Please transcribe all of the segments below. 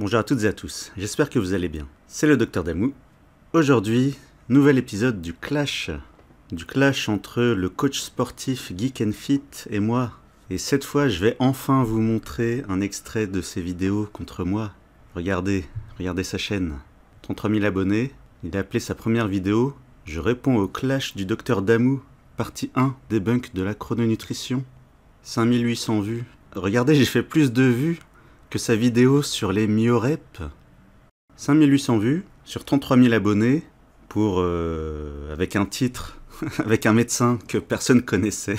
Bonjour à toutes et à tous, j'espère que vous allez bien. C'est le docteur Damou. Aujourd'hui, nouvel épisode du clash. Du clash entre le coach sportif Geek and Fit et moi. Et cette fois, je vais enfin vous montrer un extrait de ses vidéos contre moi. Regardez, regardez sa chaîne. 33 000 abonnés, il a appelé sa première vidéo Je réponds au clash du docteur Damou, partie 1, débunk de la chrononutrition. 5800 vues. Regardez, j'ai fait plus de vues que sa vidéo sur les miorep. 5800 vues sur 33 000 abonnés pour euh, avec un titre avec un médecin que personne connaissait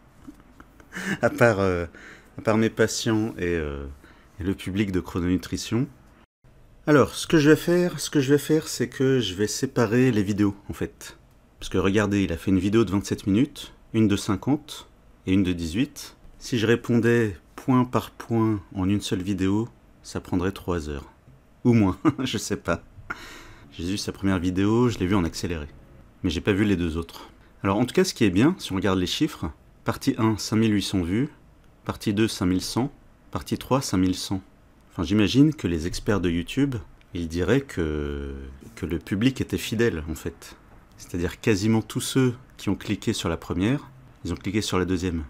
à part euh, à part mes patients euh, et, le public de chrononutrition. Alors, ce que je vais faire, ce que je vais faire, c'est que je vais séparer les vidéos en fait. Parce que regardez, il a fait une vidéo de 27 minutes, une de 50 et une de 18. Si je répondais point par point en une seule vidéo, ça prendrait trois heures. Ou moins, je sais pas. J'ai vu sa première vidéo, je l'ai vue en accéléré. Mais j'ai pas vu les deux autres. Alors en tout cas, ce qui est bien, si on regarde les chiffres, partie 1, 5800 vues, partie 2, 5100, partie 3, 5100. Enfin, j'imagine que les experts de YouTube, ils diraient que, que le public était fidèle, en fait. C'est-à-dire quasiment tous ceux qui ont cliqué sur la première, ils ont cliqué sur la deuxième.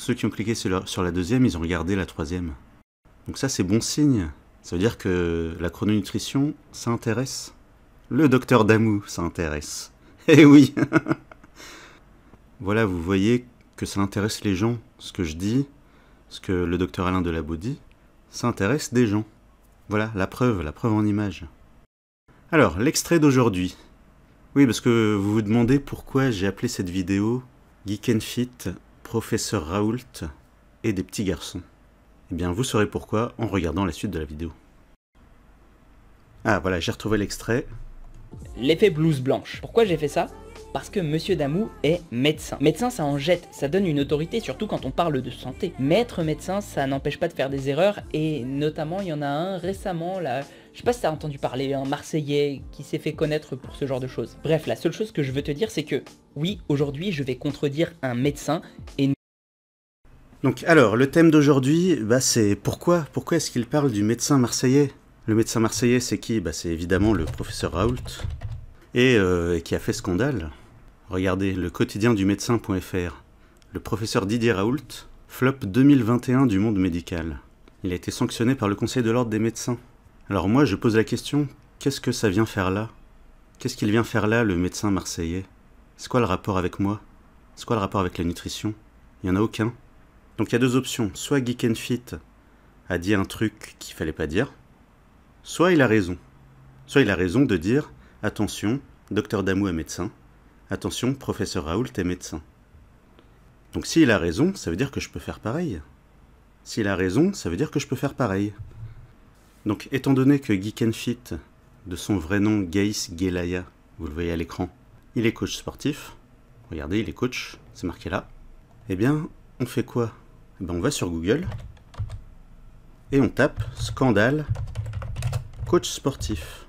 Ceux qui ont cliqué sur la, deuxième, ils ont regardé la troisième. Donc ça, c'est bon signe. Ça veut dire que la chrononutrition, ça intéresse. Le docteur Damou, ça intéresse. Eh oui Voilà, vous voyez que ça intéresse les gens. Ce que je dis, ce que le docteur Alain Delabo dit, ça intéresse des gens. Voilà, la preuve, la preuve en image. Alors, l'extrait d'aujourd'hui. Oui, parce que vous vous demandez pourquoi j'ai appelé cette vidéo Geek and Fit professeur Raoult et des petits garçons Eh bien, vous saurez pourquoi en regardant la suite de la vidéo. Ah voilà, j'ai retrouvé l'extrait. L'effet blouse blanche. Pourquoi j'ai fait ça parce que Monsieur Damou est médecin. Médecin, ça en jette, ça donne une autorité, surtout quand on parle de santé. Mais être médecin, ça n'empêche pas de faire des erreurs, et notamment, il y en a un récemment, là, je sais pas si t'as entendu parler, un Marseillais qui s'est fait connaître pour ce genre de choses. Bref, la seule chose que je veux te dire, c'est que oui, aujourd'hui, je vais contredire un médecin et... Donc alors, le thème d'aujourd'hui, bah, c'est pourquoi Pourquoi est-ce qu'il parle du médecin marseillais Le médecin marseillais, c'est qui bah, C'est évidemment le professeur Raoult, euh, et qui a fait scandale. Regardez, le quotidien du médecin.fr. Le professeur Didier Raoult, flop 2021 du monde médical. Il a été sanctionné par le Conseil de l'ordre des médecins. Alors moi, je pose la question, qu'est-ce que ça vient faire là Qu'est-ce qu'il vient faire là, le médecin marseillais c'est quoi le rapport avec moi C'est quoi le rapport avec la nutrition Il n'y en a aucun. Donc il y a deux options. Soit Geek and Fit a dit un truc qu'il fallait pas dire, soit il a raison. Soit il a raison de dire attention, docteur Damou est médecin, attention, professeur Raoult est médecin. Donc s'il a raison, ça veut dire que je peux faire pareil. S'il a raison, ça veut dire que je peux faire pareil. Donc étant donné que Geek and Fit, de son vrai nom Gais Gelaya, vous le voyez à l'écran, il est coach sportif. Regardez, il est coach, c'est marqué là. Eh bien, on fait quoi eh ben, On va sur Google et on tape scandale coach sportif.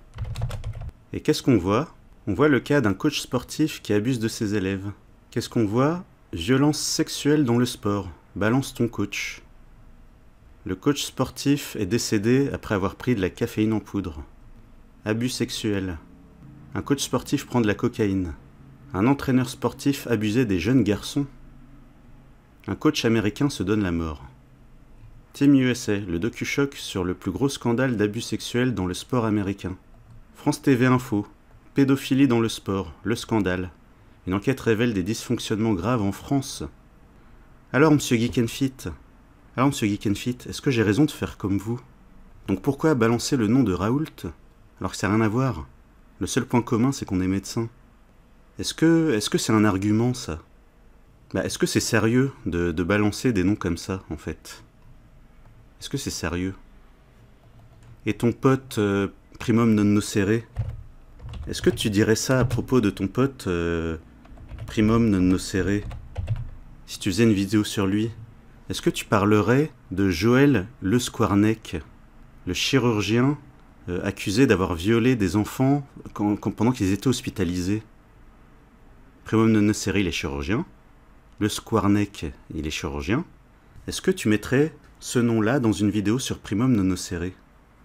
Et qu'est-ce qu'on voit On voit le cas d'un coach sportif qui abuse de ses élèves. Qu'est-ce qu'on voit Violence sexuelle dans le sport. Balance ton coach. Le coach sportif est décédé après avoir pris de la caféine en poudre. Abus sexuel. Un coach sportif prend de la cocaïne. Un entraîneur sportif abusait des jeunes garçons. Un coach américain se donne la mort. Team USA, le docu-choc sur le plus gros scandale d'abus sexuels dans le sport américain. France TV Info, pédophilie dans le sport, le scandale. Une enquête révèle des dysfonctionnements graves en France. Alors, monsieur Geekenfit, alors monsieur Geekenfit, est-ce que j'ai raison de faire comme vous Donc pourquoi balancer le nom de Raoult alors que ça n'a rien à voir le seul point commun, c'est qu'on est médecin. Est-ce que ce c'est un argument ça bah, Est-ce que c'est sérieux de, balancer des noms comme ça, en fait Est-ce que c'est sérieux Et ton pote euh, Primum non nocere, est-ce que tu dirais ça à propos de ton pote euh, Primum non nocere Si tu faisais une vidéo sur lui, est-ce que tu parlerais de Joël Le Squarnec, le chirurgien euh, accusé d'avoir violé des enfants pendant qu'ils étaient hospitalisés. Primum Nonoceri, il est chirurgien. Le Squarneck, il est chirurgien. Est-ce que tu mettrais ce nom-là dans une vidéo sur Primum nocere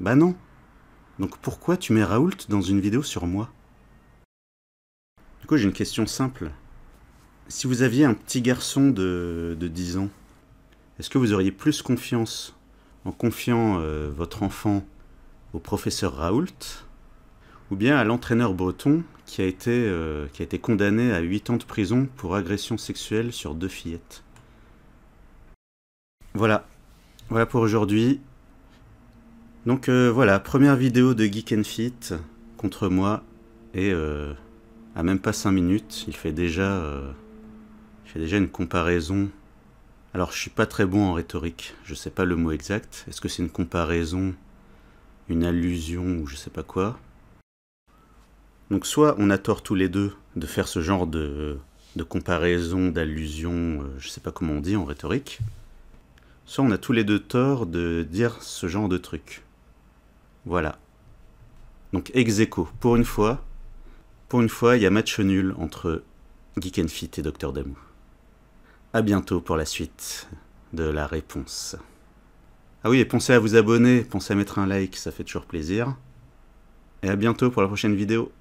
Bah non. Donc pourquoi tu mets Raoult dans une vidéo sur moi Du coup, j'ai une question simple. Si vous aviez un petit garçon de, 10 ans, est-ce que vous auriez plus confiance en confiant euh, votre enfant professeur Raoult, ou bien à l'entraîneur breton qui a, été, euh, qui a été condamné à 8 ans de prison pour agression sexuelle sur deux fillettes. Voilà, voilà pour aujourd'hui. Donc euh, voilà, première vidéo de Geek and Fit contre moi, et euh, à même pas 5 minutes, il fait déjà, il fait déjà une comparaison. Alors je suis pas très bon en rhétorique, je sais pas le mot exact. Est-ce que c'est une comparaison une allusion ou je sais pas quoi. Donc soit on a tort tous les deux de faire ce genre de, comparaison, d'allusion, euh, je sais pas comment on dit en rhétorique, soit on a tous les deux tort de dire ce genre de truc. Voilà. Donc ex aequo, pour une fois, pour une fois, il y a match nul entre Geek and Fit et Docteur Damou. A bientôt pour la suite de la réponse. Ah oui, et pensez à vous abonner, pensez à mettre un like, ça fait toujours plaisir. Et à bientôt pour la prochaine vidéo.